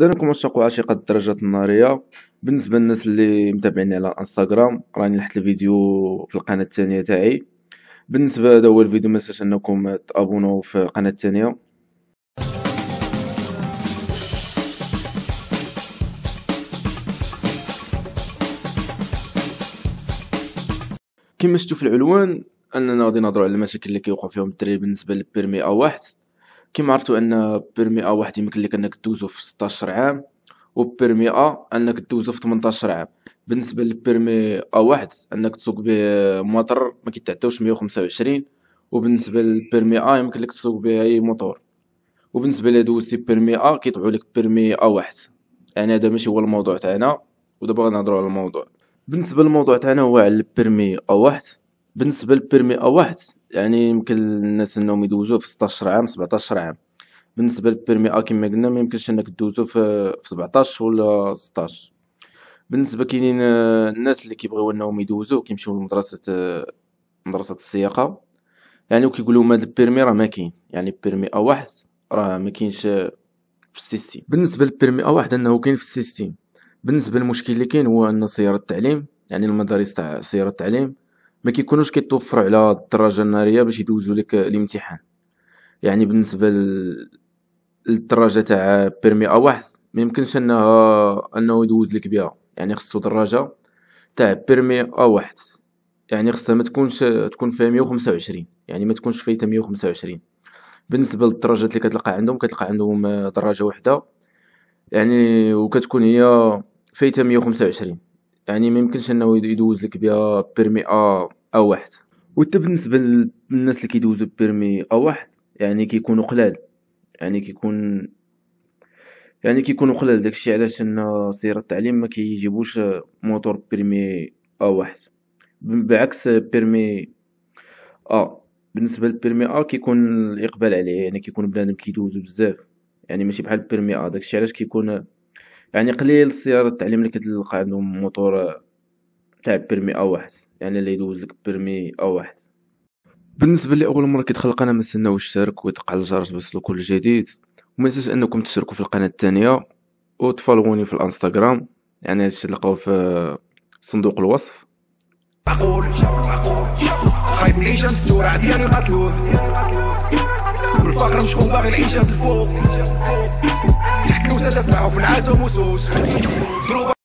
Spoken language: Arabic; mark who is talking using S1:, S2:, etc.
S1: السلام عليكم عشاق وعشيقة الدرجات النارية بالنسبة للناس اللي متابعيني على انستغرام راني نحت الفيديو في القناة الثانية تاعي بالنسبة هذا هو الفيديو منساش انكم تابونوا في القناة الثانية كما شفتوا في العنوان اننا غادي نهضروا على المشاكل اللي كيوقع فيهم الدراري بالنسبه للبيرمي ا واحد كيما عرفتو ان بيرمي ا واحد يمكن لك انك دوزو في 16 عام وبيرمي ا انك دوزو في 18 عام بالنسبه للبيرمي ا واحد انك تسوق به موطر ما كيتعداوش 125 وبالنسبه للبيرمي ا يمكن لك تسوق به اي موتور وبالنسبه لي دوزتي بيرمي ا كيطبعوا لك بيرمي ا واحد يعني هذا ماشي هو الموضوع تاعنا ودابا غنهضروا على الموضوع بالنسبه للموضوع تاعنا هو على البيرمي ا واحد بالنسبه للبيرمي ا واحد يعني يمكن الناس انهم يدوزوا في 16 عام 17 عام بالنسبه للبيرمي ا كما قلنا ما يمكنش انك تدوزو في 17 ولا 16 بالنسبه كاينين آه، الناس اللي كيبغيو انهم يدوزو كيمشيو لمدرسه آه، مدرسه السياقه يعني وكيقولوا ما البيرمي راه ما كاين يعني بيرمي ا واحد راه ما كاينش آه، في السيستيم بالنسبه للبيرمي ا واحد انه كاين في السيستيم بالنسبه للمشكل اللي كاين هو ان سياره التعليم يعني المدارس تاع سياره التعليم ما كيكونوش كيتوفروا على الدراجه الناريه باش يدوزوا لك الامتحان يعني بالنسبه للدراجه تاع بيرمي ا واحد ما يمكنش انها انه يدوز لك بها يعني خصو دراجه تاع بيرمي ا واحد يعني خصها ما تكونش تكون فيها 125 يعني ما تكونش فيها 125 بالنسبه للدراجات اللي كتلقى عندهم كتلقى عندهم دراجه وحده يعني وكتكون هي فيتا 125 يعني ما يمكنش انه يدوز لك بها بيرمي ا او واحد وانت بالنسبه للناس اللي كيدوزو بيرمي ا واحد يعني كيكونوا قلال يعني كيكون يعني كيكونوا قلال داكشي علاش ان سير التعليم ما كيجيبوش موتور بيرمي ا واحد بعكس بيرمي ا بالنسبه للبيرمي ا كيكون الاقبال عليه يعني كيكون بنادم كيدوزو بزاف يعني ماشي بحال بيرمي ا داكشي علاش كيكون يعني قليل السيارة التعليم اللي كتلقى عندهم موتور تاع بيرمي او واحد يعني اللي يدوز لك بيرمي او واحد بالنسبه لي اول مره كيتخلق انا ما تسناوش الشارك ويدق على الجرس باش كل جديد وما تنساوش انكم تشتركوا في القناه الثانيه وتفولوني في الانستغرام يعني هادشي تلقاو في صندوق الوصف خايف قتلوه مشكون باغي العيشه الفوق تسمعوا في العزم وسوس